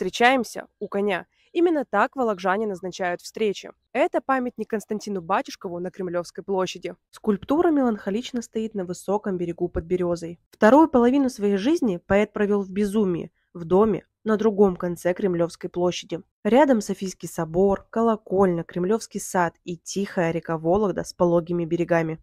Встречаемся у коня. Именно так волокжане назначают встречи. Это памятник Константину Батюшкову на Кремлевской площади. Скульптура меланхолично стоит на высоком берегу под березой. Вторую половину своей жизни поэт провел в безумии, в доме, на другом конце Кремлевской площади. Рядом Софийский собор, колокольня, Кремлевский сад и тихая река Вологда с пологими берегами.